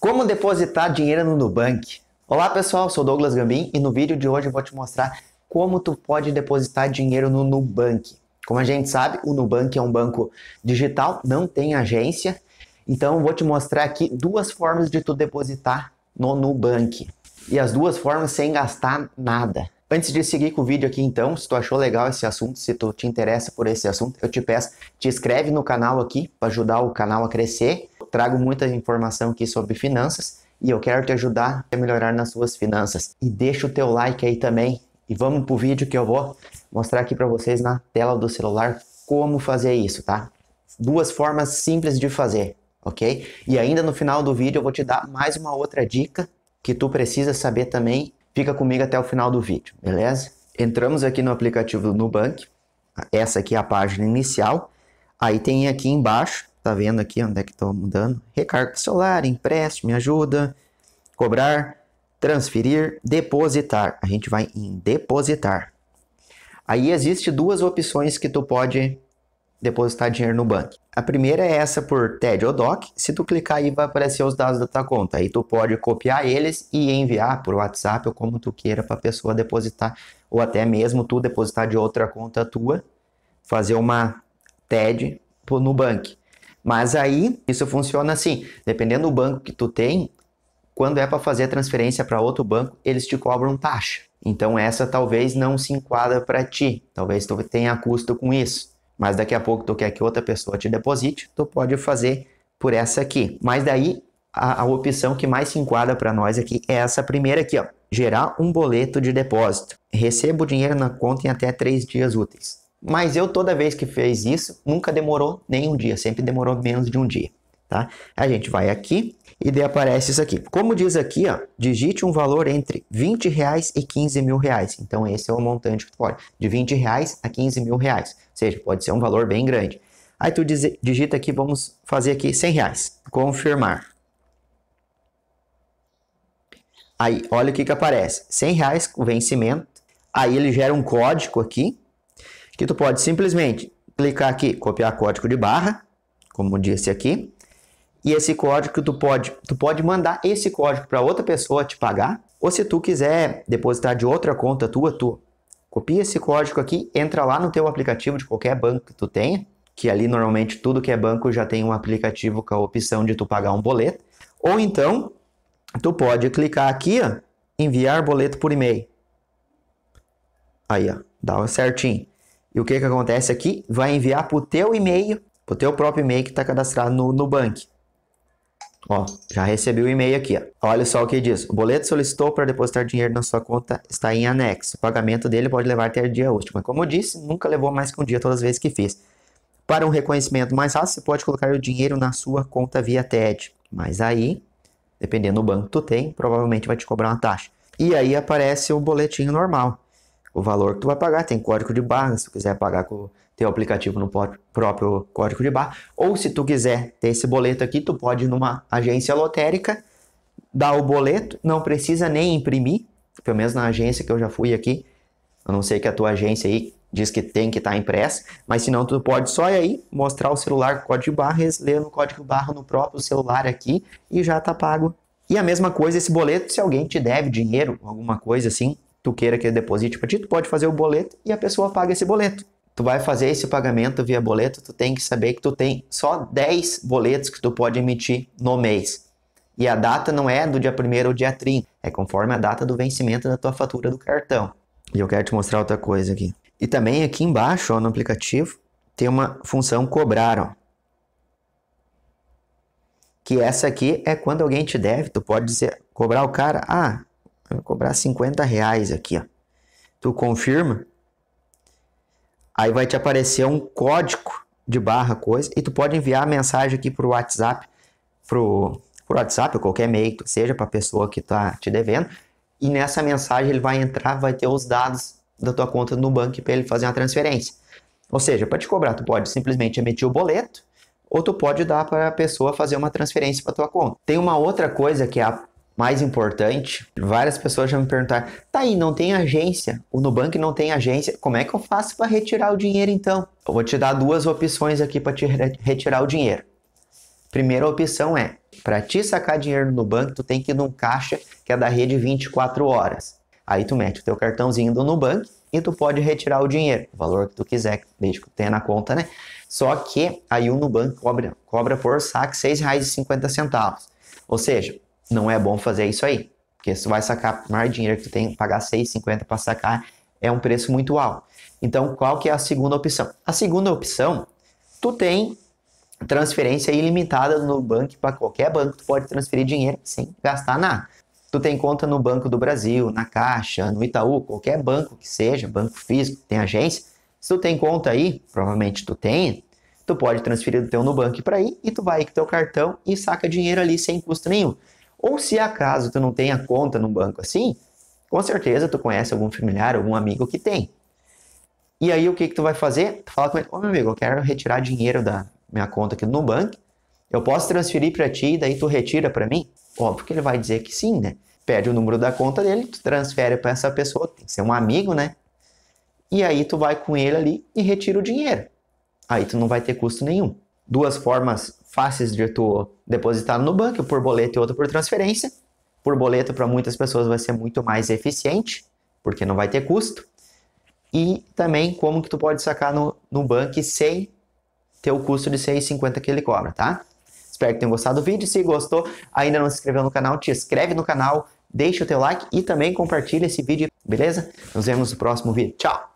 Como depositar dinheiro no Nubank? Olá pessoal, sou Douglas Gambim e no vídeo de hoje eu vou te mostrar como tu pode depositar dinheiro no Nubank. Como a gente sabe, o Nubank é um banco digital, não tem agência, então vou te mostrar aqui duas formas de tu depositar no Nubank. E as duas formas sem gastar nada. Antes de seguir com o vídeo aqui então, se tu achou legal esse assunto, se tu te interessa por esse assunto, eu te peço, te inscreve no canal aqui para ajudar o canal a crescer trago muita informação aqui sobre finanças e eu quero te ajudar a melhorar nas suas finanças. E deixa o teu like aí também e vamos pro vídeo que eu vou mostrar aqui para vocês na tela do celular como fazer isso, tá? Duas formas simples de fazer, ok? E ainda no final do vídeo eu vou te dar mais uma outra dica que tu precisa saber também. Fica comigo até o final do vídeo, beleza? Entramos aqui no aplicativo do Nubank. Essa aqui é a página inicial. Aí tem aqui embaixo tá vendo aqui onde é que estou tá mudando. Recarga celular, empréstimo, me ajuda, cobrar, transferir, depositar. A gente vai em depositar. Aí existe duas opções que tu pode depositar dinheiro no banco. A primeira é essa por TED ou DOC. Se tu clicar aí vai aparecer os dados da tua conta. Aí tu pode copiar eles e enviar por WhatsApp ou como tu queira para a pessoa depositar ou até mesmo tu depositar de outra conta tua, fazer uma TED no banco. Mas aí isso funciona assim, dependendo do banco que tu tem, quando é para fazer a transferência para outro banco, eles te cobram taxa. Então essa talvez não se enquadra para ti, talvez tu tenha custo com isso. Mas daqui a pouco tu quer que outra pessoa te deposite, tu pode fazer por essa aqui. Mas daí a, a opção que mais se enquadra para nós aqui é essa primeira aqui, ó. Gerar um boleto de depósito. Receba o dinheiro na conta em até três dias úteis. Mas eu, toda vez que fez isso, nunca demorou nem um dia, sempre demorou menos de um dia, tá? A gente vai aqui e daí aparece isso aqui. Como diz aqui, ó, digite um valor entre 20 reais e 15 mil reais. Então, esse é o montante que tu pode, de 20 reais a 15 mil reais. Ou seja, pode ser um valor bem grande. Aí tu diz, digita aqui, vamos fazer aqui 100 reais. Confirmar. Aí, olha o que que aparece. 100 reais, o vencimento. Aí ele gera um código aqui, que tu pode simplesmente clicar aqui, copiar código de barra, como disse aqui, e esse código tu pode, tu pode mandar esse código para outra pessoa te pagar, ou se tu quiser depositar de outra conta tua, tu copia esse código aqui, entra lá no teu aplicativo de qualquer banco que tu tenha, que ali normalmente tudo que é banco já tem um aplicativo com a opção de tu pagar um boleto, ou então tu pode clicar aqui, ó, enviar boleto por e-mail. Aí, ó, dá um certinho. E o que, que acontece aqui? Vai enviar para o teu e-mail, para o teu próprio e-mail que está cadastrado no Nubank. Ó, já recebi o e-mail aqui, ó. Olha só o que diz. O boleto solicitou para depositar dinheiro na sua conta está em anexo. O pagamento dele pode levar até o dia útil. Mas como eu disse, nunca levou mais que um dia todas as vezes que fiz. Para um reconhecimento mais fácil, você pode colocar o dinheiro na sua conta via TED. Mas aí, dependendo do banco que tu tem, provavelmente vai te cobrar uma taxa. E aí aparece o boletinho normal o valor que tu vai pagar, tem código de barra, se tu quiser pagar com teu aplicativo no próprio código de barra, ou se tu quiser ter esse boleto aqui, tu pode ir numa agência lotérica, dar o boleto, não precisa nem imprimir, pelo menos na agência que eu já fui aqui, a não ser que a tua agência aí diz que tem que estar tá impressa, mas senão tu pode só aí mostrar o celular com código de barra, ler no código de barra no próprio celular aqui e já tá pago. E a mesma coisa esse boleto, se alguém te deve dinheiro, alguma coisa assim, tu queira que ele deposite para ti, tu pode fazer o boleto e a pessoa paga esse boleto. Tu vai fazer esse pagamento via boleto, tu tem que saber que tu tem só 10 boletos que tu pode emitir no mês. E a data não é do dia 1 ao dia 30, é conforme a data do vencimento da tua fatura do cartão. E eu quero te mostrar outra coisa aqui. E também aqui embaixo, ó, no aplicativo, tem uma função cobrar, ó. Que essa aqui é quando alguém te deve, tu pode dizer, cobrar o cara, ah, Vai cobrar 50 reais aqui, ó. Tu confirma. Aí vai te aparecer um código de barra coisa e tu pode enviar a mensagem aqui pro WhatsApp, pro, pro WhatsApp ou qualquer e-mail que seja para a pessoa que tá te devendo. E nessa mensagem ele vai entrar, vai ter os dados da tua conta no banco para ele fazer uma transferência. Ou seja, para te cobrar, tu pode simplesmente emitir o boleto ou tu pode dar para a pessoa fazer uma transferência para tua conta. Tem uma outra coisa que é a mais importante, várias pessoas já me perguntaram: tá aí, não tem agência, o Nubank não tem agência, como é que eu faço para retirar o dinheiro então? Eu vou te dar duas opções aqui para te retirar o dinheiro. Primeira opção é: para te sacar dinheiro no Nubank, tu tem que ir num caixa que é da rede 24 horas. Aí tu mete o teu cartãozinho do Nubank e tu pode retirar o dinheiro, o valor que tu quiser, desde que tu tenha na conta, né? Só que aí o Nubank cobra, cobra por saque R$ 6,50. Ou seja, não é bom fazer isso aí. Porque você vai sacar mais dinheiro que tu tem, pagar 6,50 para sacar, é um preço muito alto. Então, qual que é a segunda opção? A segunda opção, tu tem transferência ilimitada no banco para qualquer banco, tu pode transferir dinheiro sem gastar nada. Tu tem conta no Banco do Brasil, na Caixa, no Itaú, qualquer banco que seja, banco físico, tem agência. Se tu tem conta aí, provavelmente tu tem, tu pode transferir do teu banco para aí e tu vai com teu cartão e saca dinheiro ali sem custo nenhum. Ou se acaso tu não tenha conta num banco assim, com certeza tu conhece algum familiar, algum amigo que tem. E aí o que, que tu vai fazer? Tu fala com ele, ô oh, meu amigo, eu quero retirar dinheiro da minha conta aqui no banco. eu posso transferir para ti e daí tu retira para mim? Óbvio que ele vai dizer que sim, né? Pede o número da conta dele, tu transfere para essa pessoa, tem que ser um amigo, né? E aí tu vai com ele ali e retira o dinheiro. Aí tu não vai ter custo nenhum. Duas formas de tu depositar no banco, por boleto e outro por transferência. Por boleto, para muitas pessoas, vai ser muito mais eficiente, porque não vai ter custo. E também como que tu pode sacar no, no banco sem ter o custo de 6,50 que ele cobra, tá? Espero que tenham gostado do vídeo. Se gostou, ainda não se inscreveu no canal, te inscreve no canal, deixa o teu like e também compartilha esse vídeo, beleza? Nos vemos no próximo vídeo. Tchau!